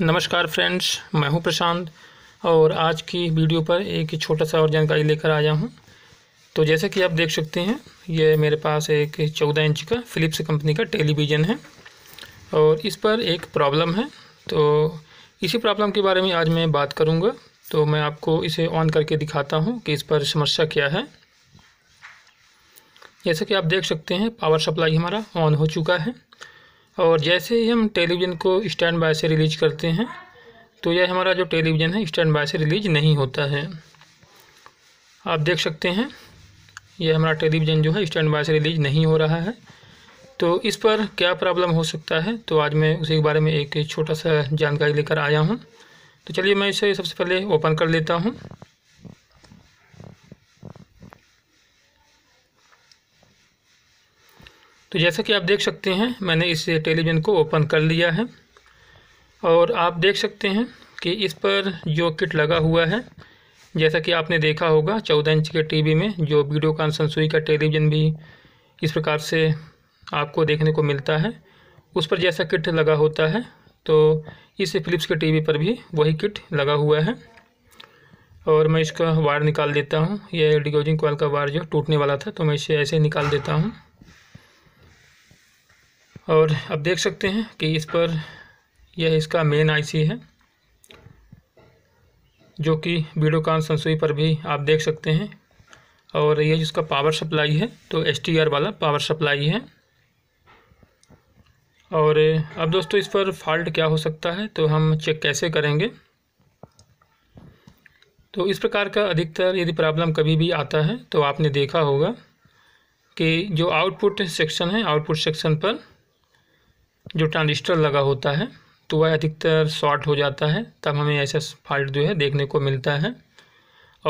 नमस्कार फ्रेंड्स मैं हूं प्रशांत और आज की वीडियो पर एक छोटा सा और जानकारी लेकर आया हूं तो जैसे कि आप देख सकते हैं ये मेरे पास एक चौदह इंच का फ़िलिप्स कंपनी का टेलीविज़न है और इस पर एक प्रॉब्लम है तो इसी प्रॉब्लम के बारे में आज मैं बात करूँगा तो मैं आपको इसे ऑन करके दिखाता हूँ कि इस पर समस्या क्या है जैसा कि आप देख सकते हैं पावर सप्लाई हमारा ऑन हो चुका है और जैसे ही हम टेलीविज़न को स्टैंड बाय से रिलीज करते हैं तो यह हमारा जो टेलीविज़न है स्टैंड बाय से रिलीज नहीं होता है आप देख सकते हैं यह हमारा टेलीविज़न जो है स्टैंड बाय से रिलीज नहीं हो रहा है तो इस पर क्या प्रॉब्लम हो सकता है तो आज मैं उसी के बारे में एक छोटा सा जानकारी लेकर आया हूँ तो चलिए मैं इसे सबसे पहले ओपन कर लेता हूँ तो जैसा कि आप देख सकते हैं मैंने इस टेलीविज़न को ओपन कर लिया है और आप देख सकते हैं कि इस पर जो किट लगा हुआ है जैसा कि आपने देखा होगा चौदह इंच के टीवी में जो वीडियो कॉन्सन सुई का टेलीविज़न भी इस प्रकार से आपको देखने को मिलता है उस पर जैसा किट लगा होता है तो इस फिलिप्स के टीवी पर भी वही किट लगा हुआ है और मैं इसका वायर निकाल देता हूँ यह डिगोजिंग कॉल का वायर जो टूटने वाला था तो मैं इसे ऐसे निकाल देता हूँ और अब देख सकते हैं कि इस पर यह इसका मेन आईसी है जो कि वीडियोकॉन सनसुई पर भी आप देख सकते हैं और यह जिसका पावर सप्लाई है तो एस वाला पावर सप्लाई है और अब दोस्तों इस पर फॉल्ट क्या हो सकता है तो हम चेक कैसे करेंगे तो इस प्रकार का अधिकतर यदि प्रॉब्लम कभी भी आता है तो आपने देखा होगा कि जो आउटपुट सेक्शन है आउटपुट सेक्शन पर जो ट्रांजिस्टर लगा होता है तो वह अधिकतर शॉर्ट हो जाता है तब हमें ऐसा फॉल्ट जो है देखने को मिलता है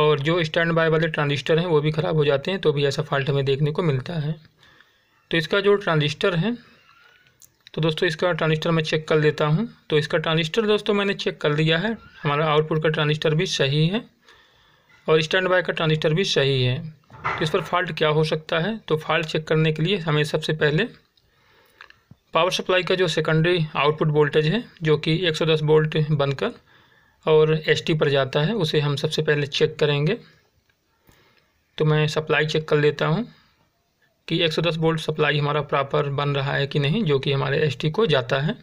और जो स्टैंड बाय वाले ट्रांजिस्टर हैं वो भी ख़राब हो जाते हैं तो भी ऐसा फॉल्ट हमें देखने को मिलता है तो इसका जो ट्रांजिस्टर है तो दोस्तों इसका ट्रांजिस्टर मैं चेक कर लेता हूँ तो इसका ट्रांजिस्टर दोस्तों मैंने चेक कर लिया है हमारा आउटपुट का ट्रांजिस्टर भी सही है और स्टैंड बाय का ट्रांजिस्टर भी सही है तो इस पर फॉल्ट क्या हो सकता है तो फॉल्ट चेक करने के लिए हमें सबसे पहले पावर सप्लाई का जो सेकेंडरी आउटपुट वोल्टेज है जो कि 110 वोल्ट बनकर और एस पर जाता है उसे हम सबसे पहले चेक करेंगे तो मैं सप्लाई चेक कर लेता हूँ कि 110 वोल्ट सप्लाई हमारा प्रॉपर बन रहा है कि नहीं जो कि हमारे एस को जाता है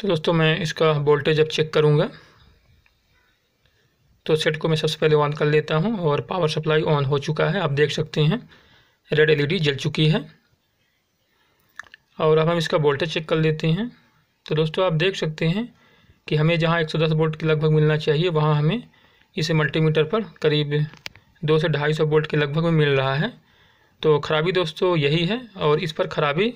तो दोस्तों मैं इसका वोल्टेज अब चेक करूँगा तो सेट को मैं सबसे पहले ऑन कर लेता हूँ और पावर सप्लाई ऑन हो चुका है आप देख सकते हैं रेड एलईडी जल चुकी है और अब हम इसका वोल्टेज चेक कर लेते हैं तो दोस्तों आप देख सकते हैं कि हमें जहाँ 110 वोल्ट के लगभग मिलना चाहिए वहाँ हमें इसे मल्टीमीटर पर करीब दो से ढाई सौ वोल्ट के लगभग में मिल रहा है तो खराबी दोस्तों यही है और इस पर खराबी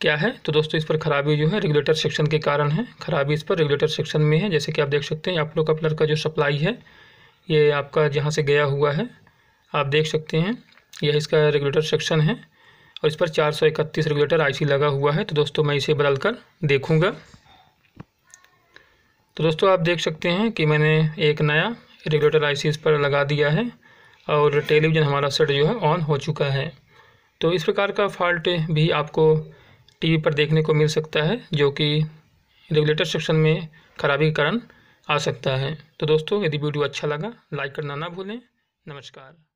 क्या है तो दोस्तों इस पर खराबी जो है रेगुलेटर सेक्शन के कारण है खराबी इस पर रेगुलेटर सेक्शन में है जैसे कि आप देख सकते हैं लोग कपलर का जो सप्लाई है ये आपका जहाँ से गया हुआ है आप देख सकते हैं यह इसका रेगुलेटर सेक्शन है और इस पर इकतीस रेगुलेटर सी लगा हुआ है तो दोस्तों मैं इसे बदल कर देखूँगा तो दोस्तों आप देख सकते हैं कि मैंने एक नया रेगुलेटर सी इस पर लगा दिया है और टेलीविज़न हमारा सेट जो है ऑन हो चुका है तो इस प्रकार का फॉल्ट भी आपको टीवी पर देखने को मिल सकता है जो कि रेगुलेटर सेक्शन में खराबी के कारण आ सकता है तो दोस्तों यदि वीडियो अच्छा लगा लाइक करना ना भूलें नमस्कार